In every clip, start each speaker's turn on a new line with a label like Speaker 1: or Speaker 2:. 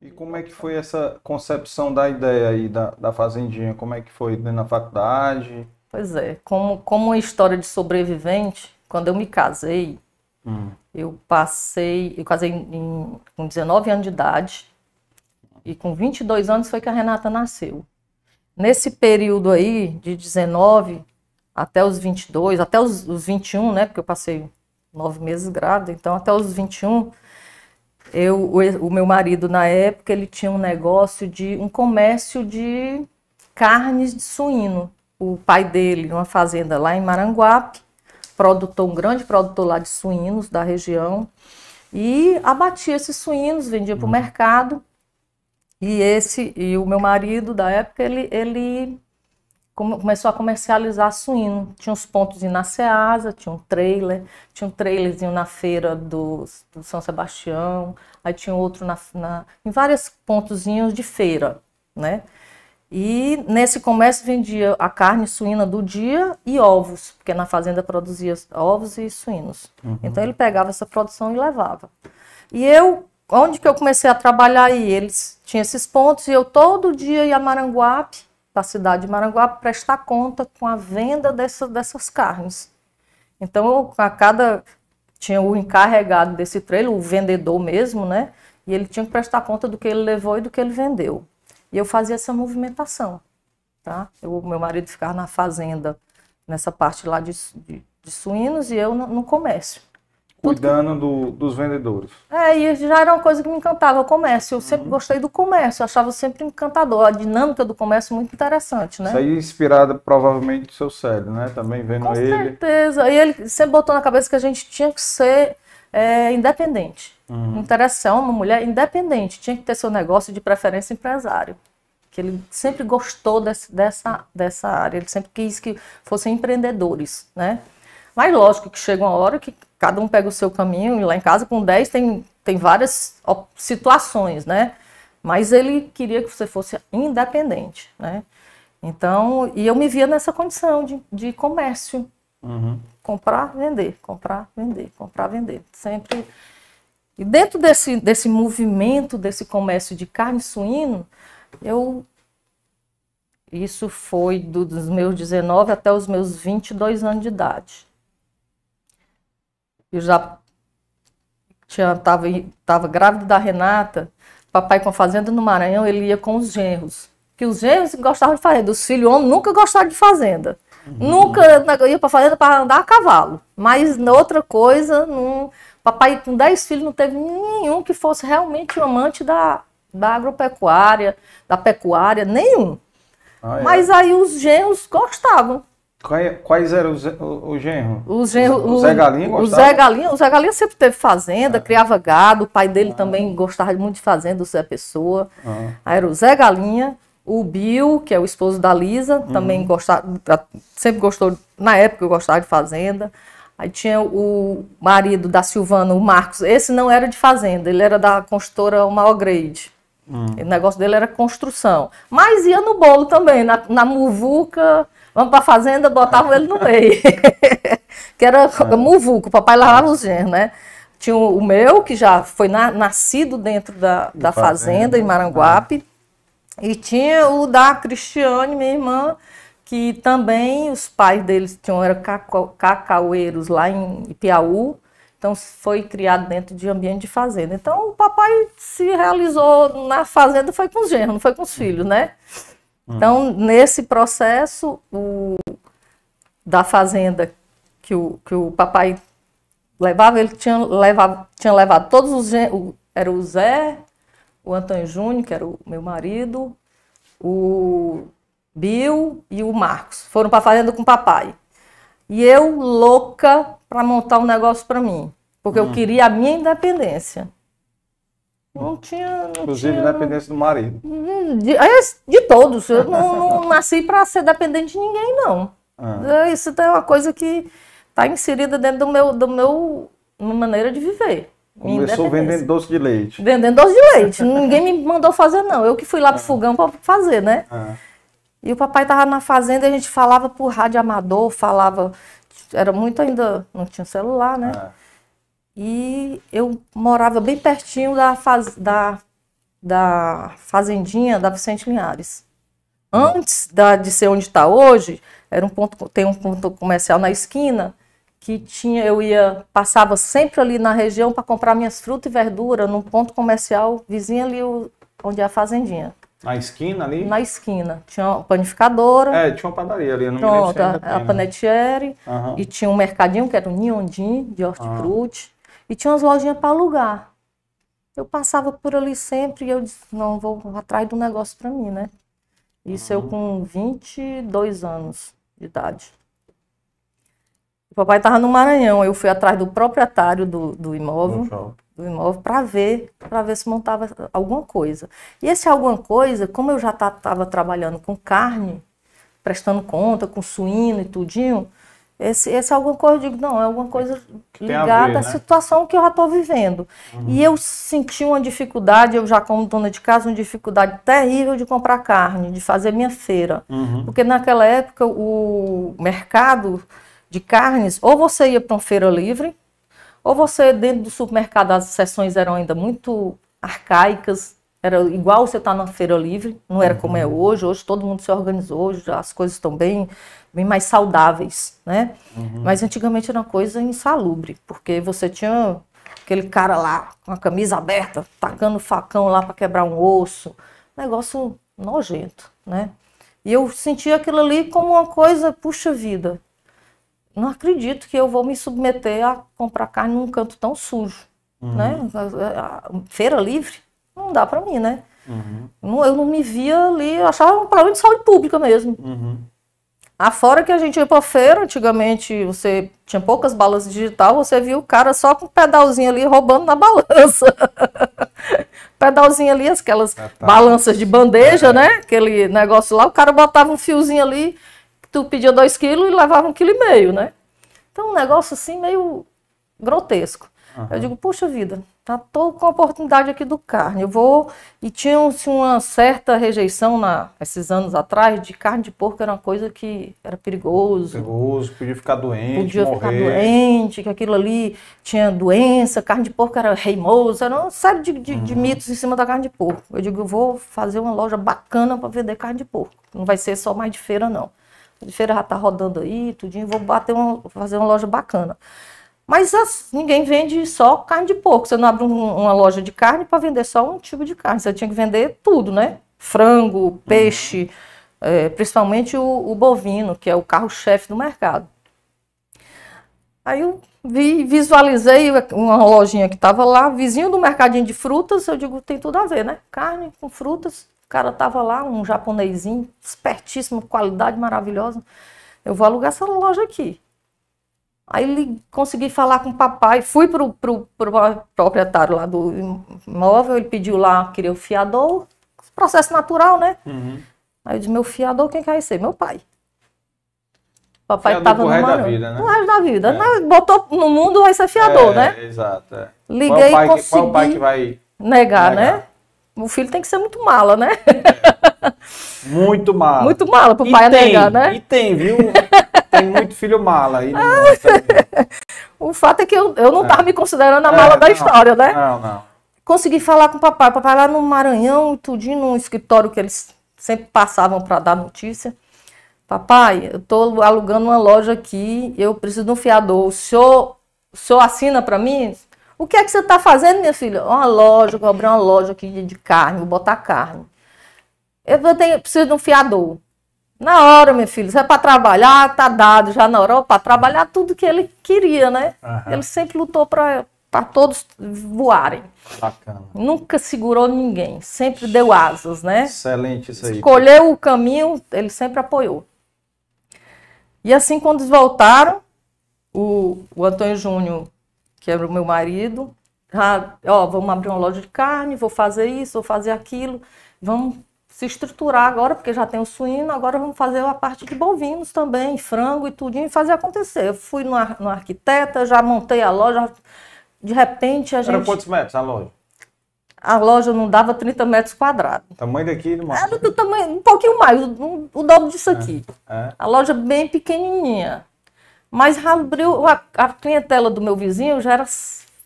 Speaker 1: E como é que foi essa concepção da ideia aí da, da fazendinha? Como é que foi na faculdade? Pois é, como, como uma história de sobrevivente, quando eu me casei, hum. eu passei, eu casei em, com 19 anos de idade e com 22 anos foi que a Renata nasceu. Nesse período aí, de 19 até os 22, até os, os 21, né, porque eu passei nove meses grávida, então até os 21, eu, o, o meu marido, na época, ele tinha um negócio de um comércio de carnes de suíno. O pai dele, numa fazenda lá em Maranguape, produtor, um grande produtor lá de suínos da região, e abatia esses suínos, vendia para o uhum. mercado. E esse e o meu marido da época ele, ele começou a comercializar suíno. Tinha uns pontos na Ceasa, tinha um trailer, tinha um trailerzinho na feira do, do São Sebastião, aí tinha outro na, na, em vários pontozinhos de feira, né? E nesse comércio vendia a carne suína do dia e ovos, porque na fazenda produzia ovos e suínos. Uhum. Então ele pegava essa produção e levava. E eu, onde que eu comecei a trabalhar Eles tinham esses pontos e eu todo dia ia a Maranguape da cidade de Maranguape prestar conta com a venda dessa, dessas carnes. Então, a cada tinha o encarregado desse trailer, o vendedor mesmo, né? E ele tinha que prestar conta do que ele levou e do que ele vendeu. E eu fazia essa movimentação, tá? Eu, meu marido ficava na fazenda, nessa parte lá de, de, de suínos, e eu no, no comércio cuidando do, dos vendedores. É, e já era uma coisa que me encantava, o comércio. Eu sempre uhum. gostei do comércio, achava sempre encantador, a dinâmica do comércio é muito interessante, né? Isso aí é inspirada provavelmente do seu Célio, né? Também vendo Com ele. Com certeza. E ele sempre botou na cabeça que a gente tinha que ser é, independente. Uhum. Interação, é uma mulher independente, tinha que ter seu negócio, de preferência empresário. Que ele sempre gostou desse, dessa, dessa área, ele sempre quis que fossem empreendedores, né? Mas lógico que chega uma hora que cada um pega o seu caminho, e lá em casa com 10 tem, tem várias situações, né? Mas ele queria que você fosse independente, né? Então, e eu me via nessa condição de, de comércio. Uhum. Comprar, vender, comprar, vender, comprar, vender. Sempre. E dentro desse, desse movimento, desse comércio de carne suíno, eu. Isso foi do, dos meus 19 até os meus 22 anos de idade eu já tinha, tava, tava grávida da Renata, papai com a fazenda no Maranhão, ele ia com os genros. Que os genros gostavam de fazenda, os filhos homens nunca gostaram de fazenda. Uhum. Nunca ia para fazenda para andar a cavalo. Mas outra coisa, papai com 10 filhos não teve nenhum que fosse realmente um amante da, da agropecuária, da pecuária, nenhum. Ah, é. Mas aí os genros gostavam. Quais eram os, os genros? O, genro, o, o Zé Galinha gostava? O Zé Galinha, o Zé Galinha sempre teve fazenda, é. criava gado, o pai dele ah. também gostava muito de fazenda, o Zé Pessoa. Ah. Aí era o Zé Galinha, o Bill, que é o esposo da Lisa, uhum. também gostava, sempre gostou, na época eu gostava de fazenda. Aí tinha o marido da Silvana, o Marcos, esse não era de fazenda, ele era da construtora Malgrade. Grade. Hum. O negócio dele era construção. Mas ia no bolo também, na, na muvuca, vamos para a fazenda, botavam ele no meio. que era é. muvuca, o papai lavava os genros, né? Tinha o, meu, que já foi na, nascido dentro da, da fazenda, fazenda, em Maranguape. É. E tinha o da Cristiane, minha irmã, que também os pais deles tinham, eram cacaueiros lá em Piauí então foi criado dentro de ambiente de fazenda. Então o papai se realizou na fazenda foi com os genros, não foi com os filhos, né? Hum. Então nesse processo o, da fazenda que o, que o papai levava, ele tinha levava tinha levado todos os genros, era o Zé, o Antônio Júnior, que era o meu marido, o Bill e o Marcos. Foram para a fazenda com o papai. E eu louca para montar um negócio para mim. Porque hum. eu queria a minha independência. Não tinha. Não Inclusive, tinha... do marido. De, é, de todos. Eu não, não nasci para ser dependente de ninguém, não. Ah. É, isso é uma coisa que está inserida dentro do meu, do meu maneira de viver. Começou vendendo doce de leite. Vendendo doce de leite. Ninguém me mandou fazer, não. Eu que fui lá pro ah. fogão para fazer, né? Ah. E o papai tava na fazenda e a gente falava por rádio amador, falava. Era muito ainda. Não tinha celular, né? Ah. E eu morava bem pertinho da, faz, da, da fazendinha da Vicente Linhares. Antes da, de ser onde está hoje, era um ponto, tem um ponto comercial na esquina que tinha, eu ia passava sempre ali na região para comprar minhas frutas e verduras num ponto comercial vizinho ali onde é a fazendinha. Na esquina ali? Na esquina. Tinha uma panificadora. É, tinha uma padaria ali, Pronto, a, panetiere a né? Panettiere. Uhum. E tinha um mercadinho que era o Niondim, de ah. hortifruti. Uhum. E tinha umas lojinhas para alugar. Eu passava por ali sempre e eu disse, não, vou atrás de um negócio para mim, né? Isso uhum. eu com 22 anos de idade. O papai estava no Maranhão, eu fui atrás do proprietário do, do imóvel, uhum. do imóvel para ver, para ver se montava alguma coisa. E esse alguma coisa, como eu já estava trabalhando com carne, prestando conta, com suíno e tudinho, esse, esse é alguma coisa, eu digo, não, é alguma coisa ligada ver, né? à situação que eu já estou vivendo. Uhum. E eu senti uma dificuldade, eu já como dona de casa, uma dificuldade terrível de comprar carne, de fazer minha feira. Uhum. Porque naquela época o mercado de carnes, ou você ia para uma feira livre, ou você dentro do supermercado, as sessões eram ainda muito arcaicas, era igual você estar tá na feira livre, não era uhum. como é uhum. hoje. Hoje todo mundo se organizou, hoje as coisas estão bem, bem mais saudáveis, né? Uhum. Mas antigamente era uma coisa insalubre, porque você tinha aquele cara lá com a camisa aberta, tacando facão lá para quebrar um osso, negócio nojento, né? E eu sentia aquilo ali como uma coisa, puxa vida, não acredito que eu vou me submeter a comprar carne num canto tão sujo, né? uhum. né? Feira livre não dá para mim, né? Uhum. eu não me via ali, eu achava um problema de saúde pública mesmo. Uhum. Afora ah, que a gente ia pra feira, antigamente você tinha poucas balas digital, você via o cara só com um pedalzinho ali roubando na balança. pedalzinho ali, aquelas ah, tá. balanças de bandeja, é. né? Aquele negócio lá, o cara botava um fiozinho ali, tu pedia dois quilos e levava um quilo e meio, né? Então um negócio assim meio grotesco. Uhum. Eu digo, puxa vida, Tá, todo com a oportunidade aqui do carne. Eu vou e tinha-se uma certa rejeição na esses anos atrás de carne de porco era uma coisa que era perigoso. Perigoso, podia ficar doente, podia morrer. ficar doente, que aquilo ali tinha doença, carne de porco era reimoso, era uma série de, de, hum. de uhum. mitos em cima da carne de porco. Eu digo, eu vou fazer uma loja bacana para vender carne de porco. Não vai ser só mais de feira não. De feira já tá rodando aí, tudinho, vou bater uma, fazer uma loja bacana. Mas as, ninguém vende só carne de porco. Você não abre um, uma loja de carne para vender só um tipo de carne. Você tinha que vender tudo, né? Frango, uhum. peixe, é, principalmente o, o, bovino, que é o carro-chefe do mercado. Aí eu vi, visualizei uma lojinha que estava lá, vizinho do mercadinho de frutas. Eu digo, tem tudo a ver, né? Carne com frutas. O cara estava lá, um japonesinho, espertíssimo, qualidade maravilhosa. Eu vou alugar essa loja aqui. Aí consegui falar com o papai, fui para o proprietário lá do imóvel, ele pediu lá, queria o fiador, processo natural, né? Uhum. Aí eu disse, meu fiador, quem quer ser? Meu pai. Papai fiador tava no resto da vida, né? No resto da vida. É. Botou no mundo, vai ser fiador, é, né? Exato. É. Liguei e consegui. qual o pai que vai negar, né? negar, né? O filho tem que ser muito mala, né? Muito mala. Muito mala para o pai tem, negar, né? E tem, viu? Tem muito filho mala aí. Né? Ah, o fato é que eu, eu não estava é. me considerando a mala é, da não, história, né? Não, não. Consegui falar com o papai. Papai lá no Maranhão, tudinho, num escritório que eles sempre passavam para dar notícia. Papai, eu estou alugando uma loja aqui, eu preciso de um fiador. O senhor, o senhor assina para mim? O que é que você está fazendo, minha filha? Uma loja, eu vou abrir uma loja aqui de, de carne, vou botar carne. Eu, tenho, eu preciso de um fiador. Na hora, meu filho, se é para trabalhar, tá dado já na hora, para trabalhar tudo que ele queria, né? Uhum. Ele sempre lutou para todos voarem. Bacana. Nunca segurou ninguém, sempre deu asas, né? Excelente isso aí. Escolheu o caminho, ele sempre apoiou. E assim, quando eles voltaram, o, o Antônio Júnior, que era o meu marido, já, ó, vamos abrir uma loja de carne, vou fazer isso, vou fazer aquilo, vamos se estruturar agora, porque já tem o suíno, agora vamos fazer a parte de bovinos também, frango e tudinho, e fazer acontecer. Eu fui no, ar, no arquiteta, já montei a loja, de repente a gente... Era quantos metros a loja? A loja não dava 30 metros quadrados. Tamanho daqui, irmão? Era do tamanho, um pouquinho mais, o, o dobro disso é, aqui. É, é. A loja bem pequenininha. Mas abriu, a, a clientela do meu vizinho já era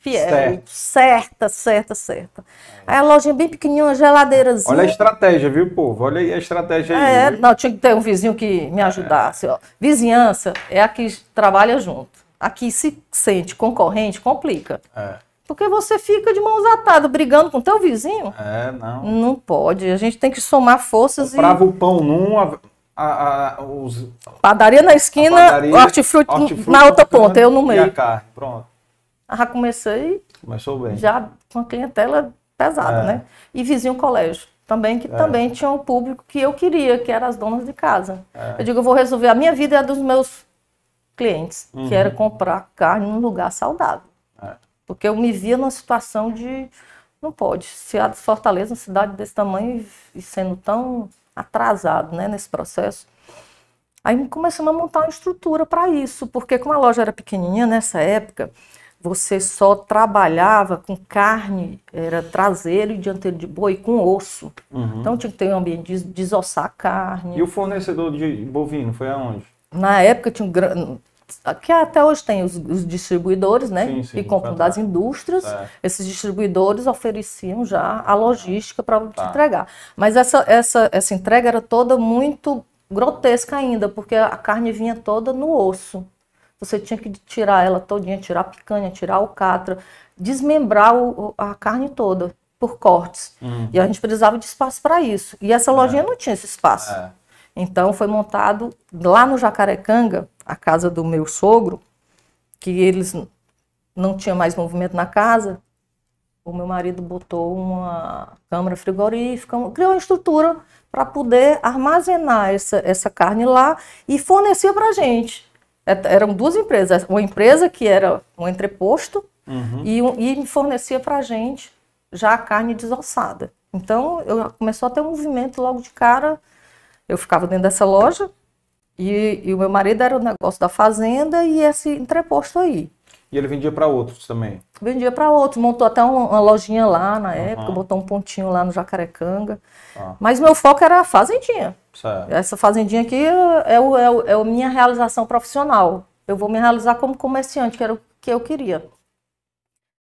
Speaker 1: fiel, é, certo. certa, certa, certa. É. Aí a lojinha bem pequenininha, uma geladeirazinha. Olha a estratégia, viu, povo? Olha aí a estratégia aí. É, viu? não, tinha que ter um vizinho que me ajudasse. Ó. Vizinhança é a que trabalha junto. Aqui se sente concorrente, complica. É. Porque você fica de mãos atadas, brigando com teu vizinho. É, não. Não pode. A gente tem que somar forças Comprava e. o pão num, a, a, a os... padaria na esquina, hortifruti, hortifruti na outra ponta, eu no meio. E a carne, pronto já comecei. Começou bem. Já com a clientela pesada, é. né? E vizinho colégio também, que é. também tinha um público que eu queria, que eram as donas de casa. É. Eu digo, eu vou resolver a minha vida e é a dos meus clientes, uhum. que era comprar carne num lugar saudável. É. Porque eu me via numa situação de. Não pode. Se a Fortaleza, uma cidade desse tamanho, e sendo tão atrasado né, nesse processo. Aí começamos a montar uma estrutura para isso, porque como a loja era pequenininha nessa época, você só trabalhava com carne, era traseiro e dianteiro de boi, com osso. Uhum. Então tinha que ter um ambiente de desossar a carne. E o fornecedor de bovino foi aonde? Na época tinha um grande. até hoje tem os, os distribuidores, né? Sim, sim, que compram das indústrias. É. Esses distribuidores ofereciam já a logística para tá. te entregar. Mas essa, essa, essa entrega era toda muito grotesca ainda, porque a carne vinha toda no osso. Você tinha que tirar ela todinha, tirar a picanha, tirar a alcatra, desmembrar o, a carne toda por cortes. Hum. E a gente precisava de espaço para isso. E essa lojinha é. não tinha esse espaço. É. Então foi montado lá no Jacarecanga, a casa do meu sogro, que eles não tinha mais movimento na casa. O meu marido botou uma câmara frigorífica, criou uma estrutura para poder armazenar essa, essa carne lá e fornecia para a gente. É, eram duas empresas. Uma empresa que era um entreposto uhum. e, e fornecia para a gente já a carne desossada. Então, eu, começou a ter um movimento logo de cara. Eu ficava dentro dessa loja e, e o meu marido era o negócio da fazenda e esse entreposto aí. E ele vendia para outros também? Vendia para outros, montou até uma lojinha lá na época, botou um pontinho lá no Jacarecanga. Tá. Mas meu foco era a fazendinha. Certo. Essa fazendinha aqui é, o, é, o, é a minha realização profissional. Eu vou me realizar como comerciante, que era o que eu queria.